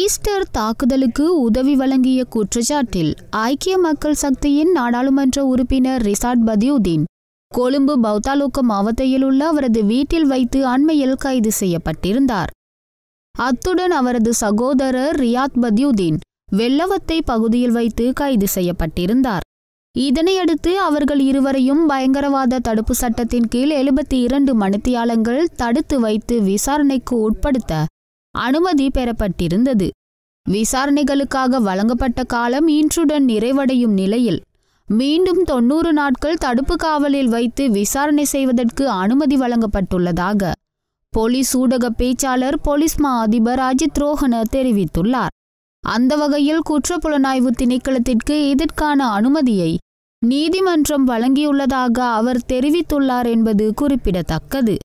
Easter தாக்குதலுக்கு உதவி வழங்கிய குற்றச்சாட்டில் ஐக்கிய மக்கள் சக்தியின் நாடாளுமன்ற உறுப்பினர் ரிசாட் பதியுதீன் கொழும்பு பௌத்தாலோக்க மாவட்டத்தில் உள்ள அவரது வீட்டில் வைத்து அண்மையில் கைது செய்யப்பட்டிருந்தார் அத்துடன் அவரது சகோதரர் ரியாத் பதியுதீன் வெள்ளவத்தை பகுதியில் வைத்து கைது செய்யப்பட்டிருந்தார் இதனையடுத்து அவர்கள் இருவரையும் பயங்கரவாத தடுப்பு சட்டத்தின் கீழ் எழுபத்தி இரண்டு மணித்தியாலங்கள் தடுத்து வைத்து விசாரணைக்கு உட்படுத்த அனுமதி பெறப்பட்டிருந்தது விசாரணைகளுக்காக வழங்கப்பட்ட காலம் இன்றுடன் நிறைவடையும் நிலையில் மீண்டும் தொன்னூறு நாட்கள் தடுப்பு காவலில் வைத்து விசாரணை செய்வதற்கு அனுமதி வழங்கப்பட்டுள்ளதாக போலீஸ் ஊடக பேச்சாளர் போலீஸ் மா அதிபர் அஜித் ரோஹன தெரிவித்துள்ளார் அந்த வகையில் குற்றப்புலனாய்வு திணைக்களத்திற்கு இதற்கான அனுமதியை நீதிமன்றம் வழங்கியுள்ளதாக அவர் தெரிவித்துள்ளார் என்பது குறிப்பிடத்தக்கது